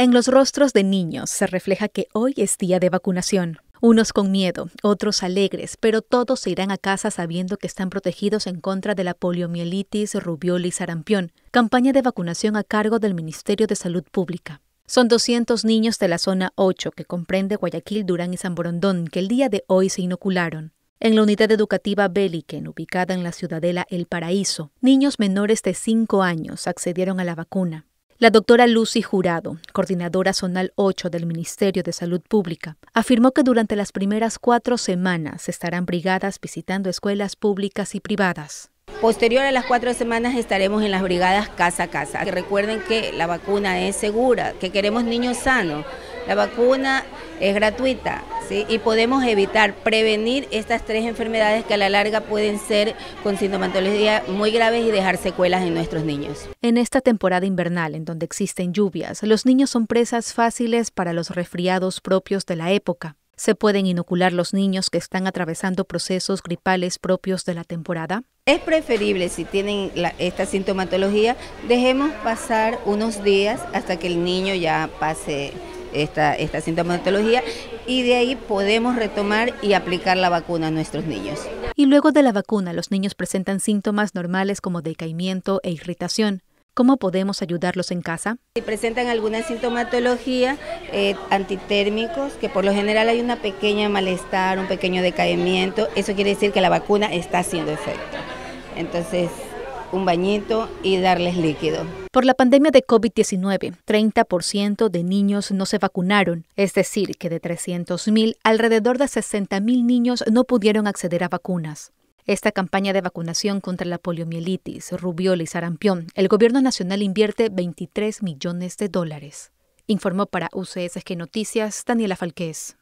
En los rostros de niños se refleja que hoy es día de vacunación. Unos con miedo, otros alegres, pero todos se irán a casa sabiendo que están protegidos en contra de la poliomielitis, rubiola y sarampión. Campaña de vacunación a cargo del Ministerio de Salud Pública. Son 200 niños de la zona 8 que comprende Guayaquil, Durán y San Borondón que el día de hoy se inocularon. En la unidad educativa Beliken, ubicada en la ciudadela El Paraíso, niños menores de 5 años accedieron a la vacuna. La doctora Lucy Jurado, coordinadora zonal 8 del Ministerio de Salud Pública, afirmó que durante las primeras cuatro semanas estarán brigadas visitando escuelas públicas y privadas. Posterior a las cuatro semanas estaremos en las brigadas casa a casa. Recuerden que la vacuna es segura, que queremos niños sanos. La vacuna es gratuita, y podemos evitar, prevenir estas tres enfermedades que a la larga pueden ser con sintomatología muy graves y dejar secuelas en nuestros niños. En esta temporada invernal, en donde existen lluvias, los niños son presas fáciles para los resfriados propios de la época. ¿Se pueden inocular los niños que están atravesando procesos gripales propios de la temporada? Es preferible si tienen esta sintomatología, dejemos pasar unos días hasta que el niño ya pase esta, sintomatología y de ahí podemos retomar y aplicar la vacuna a nuestros niños. Y luego de la vacuna, los niños presentan síntomas normales como decaimiento e irritación. ¿Cómo podemos ayudarlos en casa? Si presentan alguna sintomatología, eh, antitérmicos, que por lo general hay una pequeña malestar, un pequeño decaimiento, eso quiere decir que la vacuna está haciendo efecto. Entonces, un bañito y darles líquido. Por la pandemia de COVID-19, 30% de niños no se vacunaron, es decir, que de 300.000, alrededor de 60.000 niños no pudieron acceder a vacunas. Esta campaña de vacunación contra la poliomielitis, rubiola y sarampión, el gobierno nacional invierte 23 millones de dólares. Informó para UCSG Noticias Daniela Falqués.